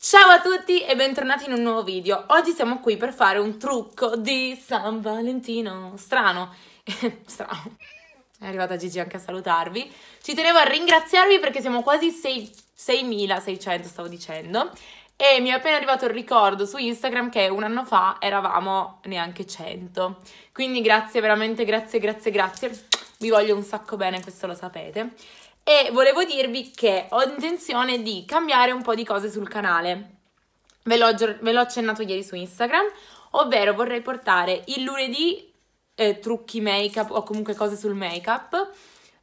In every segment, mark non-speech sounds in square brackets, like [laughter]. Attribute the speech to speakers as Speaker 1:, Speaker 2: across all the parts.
Speaker 1: Ciao a tutti e bentornati in un nuovo video. Oggi siamo qui per fare un trucco di San Valentino. Strano, [laughs] strano. È arrivata Gigi anche a salutarvi. Ci tenevo a ringraziarvi perché siamo quasi 6.600, stavo dicendo. E mi è appena arrivato il ricordo su Instagram che un anno fa eravamo neanche 100. Quindi grazie, veramente grazie, grazie, grazie. Vi voglio un sacco bene, questo lo sapete e volevo dirvi che ho intenzione di cambiare un po' di cose sul canale. Ve l'ho, ve l'ho accennato ieri su Instagram, ovvero vorrei portare il lunedì eh, trucchi make-up o comunque cose sul make-up,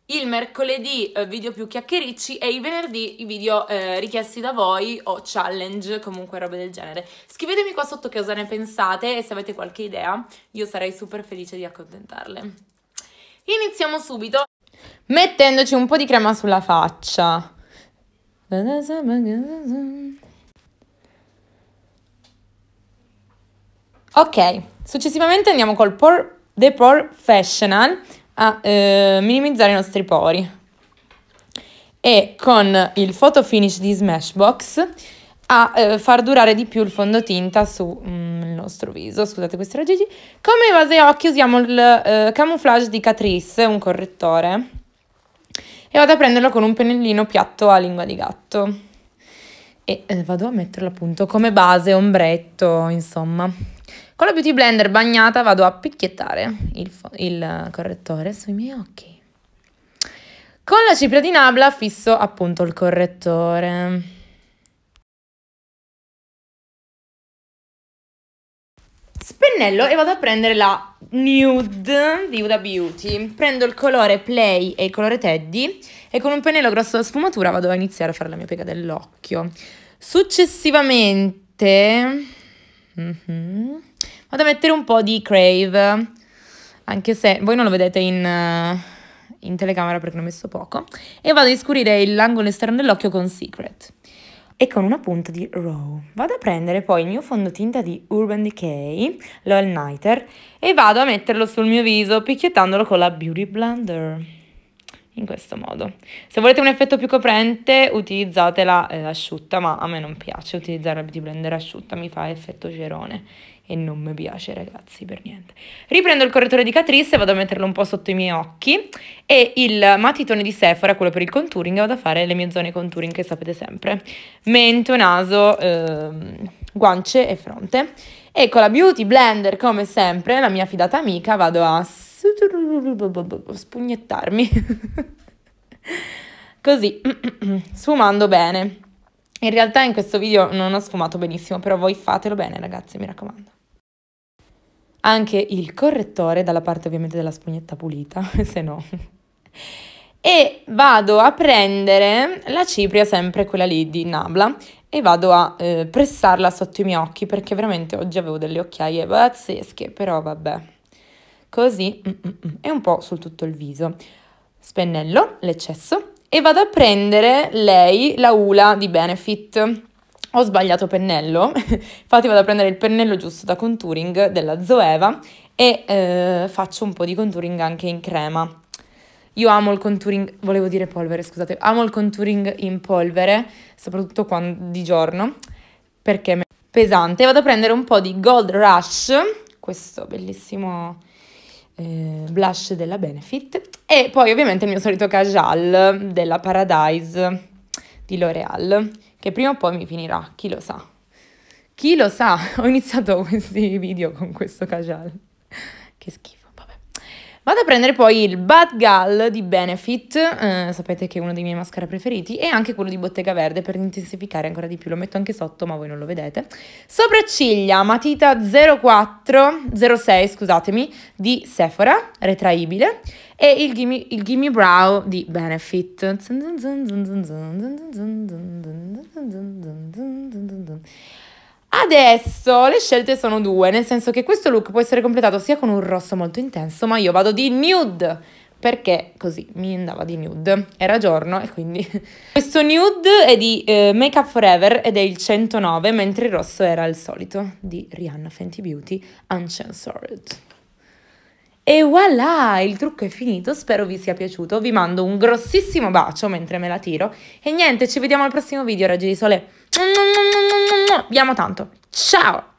Speaker 1: il mercoledì eh, video più chiacchiericci e il venerdì i video eh, richiesti da voi o challenge, comunque robe del genere. Scrivetemi qua sotto che cosa ne pensate e se avete qualche idea, io sarei super felice di accontentarle. Iniziamo subito mettendoci un po' di crema sulla faccia. Ok, successivamente andiamo col por, The Professional a eh, minimizzare i nostri pori e con il photo finish di Smashbox a eh, far durare di più il fondotinta su... Mm, nostro viso, scusate questa era Come base occhi usiamo il eh, camouflage di Catrice, un correttore, e vado a prenderlo con un pennellino piatto a lingua di gatto. E eh, vado a metterlo appunto come base, ombretto, insomma. Con la Beauty Blender bagnata vado a picchiettare il, il correttore sui miei occhi. Con la cipria di Nabla fisso appunto il correttore. pennello e vado a prendere la Nude di Huda Beauty. Prendo il colore Play e il colore Teddy e con un pennello grosso da sfumatura vado a iniziare a fare la mia piega dell'occhio. Successivamente mm -hmm, vado a mettere un po' di Crave, anche se voi non lo vedete in, eh, in telecamera perché ne ho messo poco, e vado a scurire l'angolo esterno dell'occhio con Secret e con una punta di Row. Vado a prendere poi il mio fondotinta di Urban Decay, l'All Nighter, e vado a metterlo sul mio viso picchiettandolo con la Beauty Blender in questo modo. Se volete un effetto più coprente utilizzatela eh, asciutta, ma a me non piace utilizzare la beauty blender asciutta, mi fa effetto gerone e non mi piace ragazzi per niente. Riprendo il correttore di Catrice, vado a metterlo un po' sotto i miei occhi e il matitone di Sephora, quello per il contouring, vado a fare le mie zone contouring che sapete sempre. Mento, naso, ehm, guance e fronte. E con la beauty blender come sempre, la mia fidata amica, vado a spugnettarmi. [laughs] Così, [clears throat] sfumando bene. In realtà in questo video non ho sfumato benissimo, però voi fatelo bene ragazzi, mi raccomando. Anche il correttore dalla parte ovviamente della spugnetta pulita, [laughs] se no. E vado a prendere la cipria, sempre quella lì di Nabla, e vado a eh, pressarla sotto i miei occhi perché veramente oggi avevo delle occhiaie pazzesche, però vabbè così e mm, mm, mm, un po' sul tutto il viso. Spennello, l'eccesso e vado a prendere lei la ula di Benefit. Ho sbagliato pennello, [laughs] infatti vado a prendere il pennello giusto da contouring della Zoeva e eh, faccio un po' di contouring anche in crema. Io amo il contouring, volevo dire polvere, scusate, amo il contouring in polvere, soprattutto quando, di giorno, perché è pesante. Vado a prendere un po' di Gold Rush, questo bellissimo eh, blush della Benefit e poi ovviamente il mio solito Kajal della Paradise di L'Oreal che prima o poi mi finirà, chi lo sa. Chi lo sa, [laughs] ho iniziato questi video con questo Kajal. che schifo. Vado a prendere poi il Bad Gal di Benefit, eh, sapete che è uno dei miei mascara preferiti, e anche quello di Bottega Verde per intensificare ancora di più, lo metto anche sotto ma voi non lo vedete. Sopracciglia, matita 04, 06 scusatemi, di Sephora, retraibile, e il Gimme, il Gimme Brow di Benefit. Adesso le scelte sono due, nel senso che questo look può essere completato sia con un rosso molto intenso, ma io vado di nude perché così mi andava di nude. Era giorno e quindi... [laughs] Questo nude è di eh, Make Up Forever ed è il 109, mentre il rosso era il solito di Rihanna Fenty Beauty Uncensored. E voilà, il trucco è finito, spero vi sia piaciuto, vi mando un grossissimo bacio mentre me la tiro e niente, ci vediamo al prossimo video raggi di sole. Vi amo tanto. Ciao!